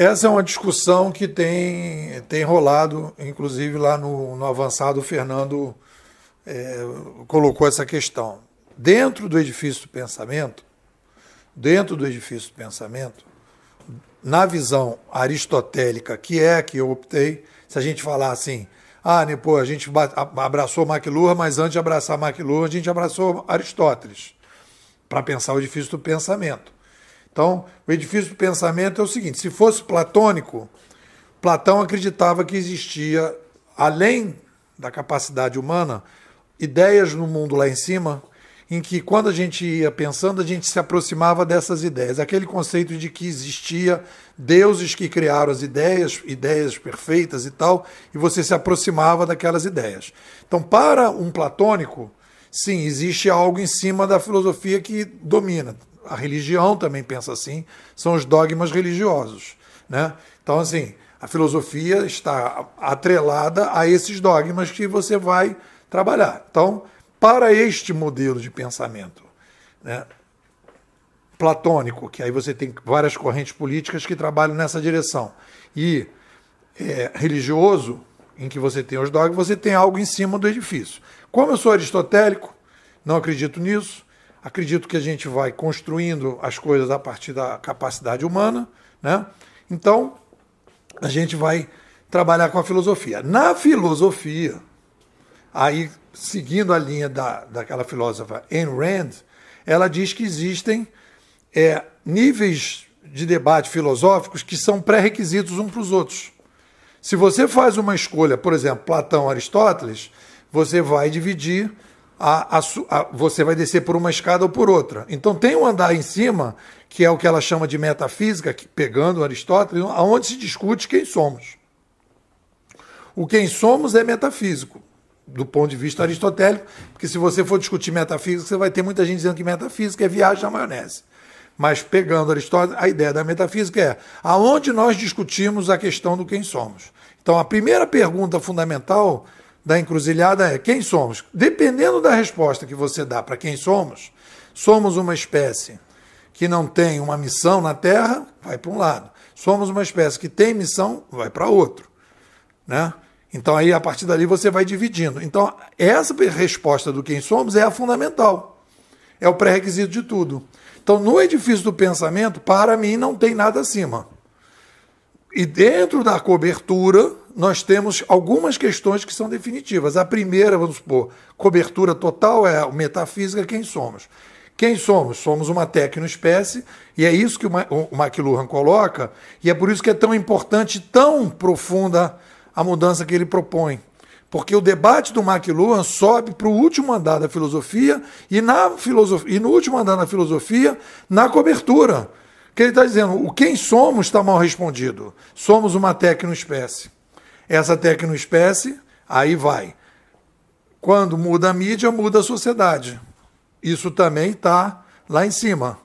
Essa é uma discussão que tem, tem rolado, inclusive lá no, no avançado, o Fernando é, colocou essa questão. Dentro do edifício do pensamento, dentro do edifício do pensamento, na visão aristotélica, que é a que eu optei, se a gente falar assim, ah, né, pô, a gente abraçou McLuhan, mas antes de abraçar McLuhan, a gente abraçou Aristóteles, para pensar o edifício do pensamento. Então, o edifício do pensamento é o seguinte: se fosse platônico, Platão acreditava que existia, além da capacidade humana, ideias no mundo lá em cima, em que quando a gente ia pensando, a gente se aproximava dessas ideias. Aquele conceito de que existia deuses que criaram as ideias, ideias perfeitas e tal, e você se aproximava daquelas ideias. Então, para um platônico, sim, existe algo em cima da filosofia que domina a religião também pensa assim, são os dogmas religiosos. Né? Então, assim, a filosofia está atrelada a esses dogmas que você vai trabalhar. Então, para este modelo de pensamento né, platônico, que aí você tem várias correntes políticas que trabalham nessa direção, e é, religioso, em que você tem os dogmas, você tem algo em cima do edifício. Como eu sou aristotélico, não acredito nisso, Acredito que a gente vai construindo as coisas a partir da capacidade humana, né? Então, a gente vai trabalhar com a filosofia. Na filosofia, aí seguindo a linha da, daquela filósofa Ayn Rand, ela diz que existem é, níveis de debate filosóficos que são pré-requisitos um para os outros. Se você faz uma escolha, por exemplo, Platão, Aristóteles, você vai dividir a, a, a, você vai descer por uma escada ou por outra. Então tem um andar em cima, que é o que ela chama de metafísica, que, pegando Aristóteles, onde se discute quem somos. O quem somos é metafísico, do ponto de vista aristotélico, porque se você for discutir metafísica, você vai ter muita gente dizendo que metafísica é viagem à maionese. Mas pegando Aristóteles, a ideia da metafísica é aonde nós discutimos a questão do quem somos. Então a primeira pergunta fundamental da encruzilhada é quem somos? Dependendo da resposta que você dá para quem somos, somos uma espécie que não tem uma missão na Terra, vai para um lado. Somos uma espécie que tem missão, vai para outro. Né? Então aí a partir dali você vai dividindo. Então essa resposta do quem somos é a fundamental. É o pré-requisito de tudo. Então no edifício do pensamento, para mim não tem nada acima. E dentro da cobertura nós temos algumas questões que são definitivas. A primeira, vamos supor, cobertura total é o metafísica quem somos. Quem somos? Somos uma tecnoespécie, e é isso que o, o McLuhan coloca, e é por isso que é tão importante, tão profunda a mudança que ele propõe. Porque o debate do McLuhan sobe para o último andar da filosofia e, na filosofia, e no último andar da filosofia, na cobertura. Que ele está dizendo, o quem somos está mal respondido. Somos uma tecnoespécie essa tecnoespécie, aí vai. Quando muda a mídia, muda a sociedade. Isso também está lá em cima,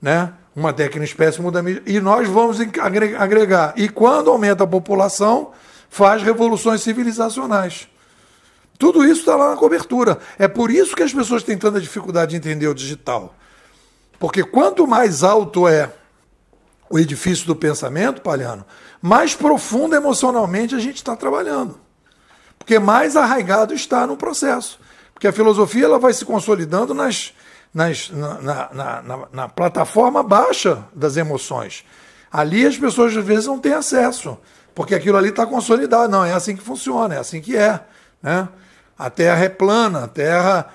né? Uma tecnoespécie muda a mídia. E nós vamos agregar. E quando aumenta a população, faz revoluções civilizacionais. Tudo isso está lá na cobertura. É por isso que as pessoas têm tanta dificuldade de entender o digital. Porque quanto mais alto é o edifício do pensamento, Palhano, mais profundo emocionalmente a gente está trabalhando. Porque mais arraigado está no processo. Porque a filosofia ela vai se consolidando nas, nas, na, na, na, na plataforma baixa das emoções. Ali as pessoas às vezes não têm acesso, porque aquilo ali está consolidado. Não, é assim que funciona, é assim que é. Né? A Terra é plana, a Terra.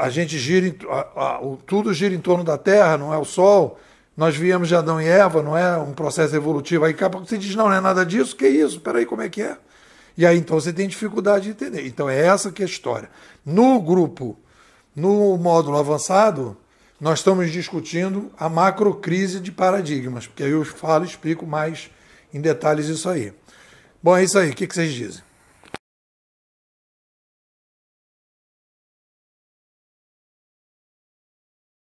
A gente gira, a, a, tudo gira em torno da Terra, não é o Sol. Nós viemos de Adão e Eva, não é um processo evolutivo. Aí daqui você diz, não, não é nada disso, que isso? Peraí, como é que é? E aí então você tem dificuldade de entender. Então é essa que é a história. No grupo, no módulo avançado, nós estamos discutindo a macrocrise de paradigmas, porque aí eu falo e explico mais em detalhes isso aí. Bom, é isso aí. O que vocês dizem?